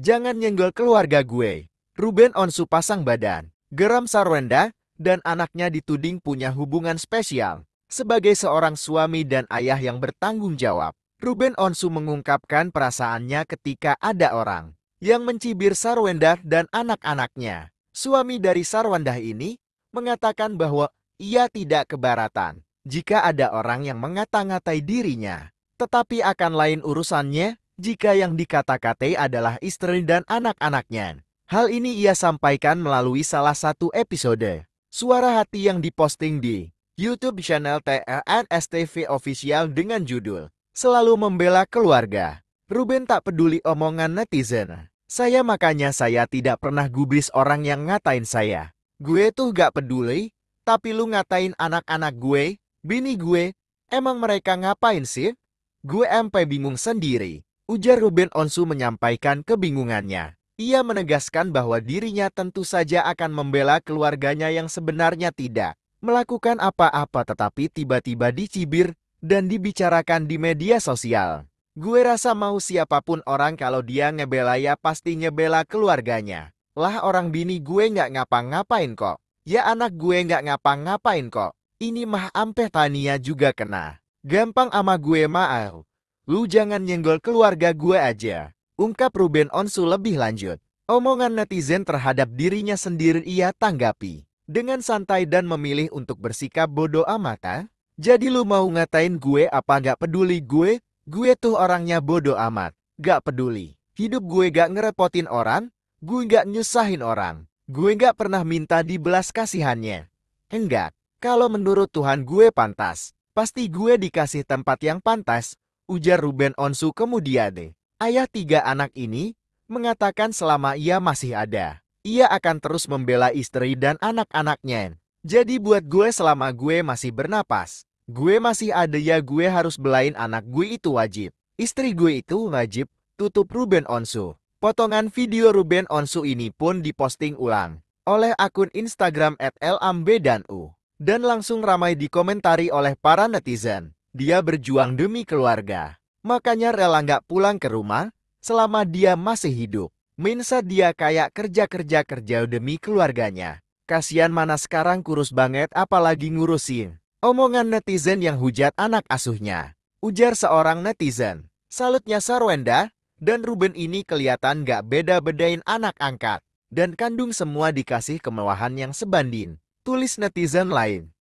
Jangan nyenggol keluarga gue. Ruben Onsu pasang badan. Geram Sarwenda dan anaknya dituding punya hubungan spesial. Sebagai seorang suami dan ayah yang bertanggung jawab, Ruben Onsu mengungkapkan perasaannya ketika ada orang yang mencibir Sarwenda dan anak-anaknya. Suami dari Sarwenda ini mengatakan bahwa ia tidak kebaratan jika ada orang yang mengata-ngatai dirinya. Tetapi akan lain urusannya jika yang dikata-katai adalah istri dan anak-anaknya. Hal ini ia sampaikan melalui salah satu episode Suara Hati yang diposting di YouTube channel TLNSTV Official dengan judul Selalu Membela Keluarga. Ruben tak peduli omongan netizen. Saya makanya saya tidak pernah gubris orang yang ngatain saya. Gue tuh gak peduli, tapi lu ngatain anak-anak gue, bini gue, emang mereka ngapain sih? Gue empe bingung sendiri. Ujar Ruben Onsu menyampaikan kebingungannya. Ia menegaskan bahwa dirinya tentu saja akan membela keluarganya yang sebenarnya tidak melakukan apa-apa tetapi tiba-tiba dicibir dan dibicarakan di media sosial. Gue rasa mau siapapun orang kalau dia ngebela ya pasti ngebela keluarganya. Lah orang bini gue nggak ngapa-ngapain kok. Ya anak gue nggak ngapa-ngapain kok. Ini mah ampe Tania juga kena. Gampang ama gue maaf. Lu jangan nyenggol keluarga gue aja. Ungkap Ruben Onsu lebih lanjut. Omongan netizen terhadap dirinya sendiri ia tanggapi. Dengan santai dan memilih untuk bersikap bodoh amata. Ah. Jadi lu mau ngatain gue apa gak peduli gue? Gue tuh orangnya bodoh amat. Gak peduli. Hidup gue gak ngerepotin orang. Gue gak nyusahin orang. Gue gak pernah minta dibelas kasihannya. Enggak. Kalau menurut Tuhan gue pantas. Pasti gue dikasih tempat yang pantas ujar Ruben Onsu kemudian. Ayah tiga anak ini mengatakan selama ia masih ada, ia akan terus membela istri dan anak-anaknya. Jadi buat gue selama gue masih bernapas, gue masih ada ya gue harus belain anak gue itu wajib. Istri gue itu wajib, tutup Ruben Onsu. Potongan video Ruben Onsu ini pun diposting ulang oleh akun Instagram @lambedanu dan langsung ramai dikomentari oleh para netizen. Dia berjuang demi keluarga. Makanya rela nggak pulang ke rumah selama dia masih hidup. Minsa dia kayak kerja-kerja-kerja demi keluarganya. Kasian mana sekarang kurus banget apalagi ngurusin. Omongan netizen yang hujat anak asuhnya. Ujar seorang netizen. Salutnya Sarwenda dan Ruben ini kelihatan gak beda-bedain anak angkat. Dan kandung semua dikasih kemewahan yang sebanding. Tulis netizen lain.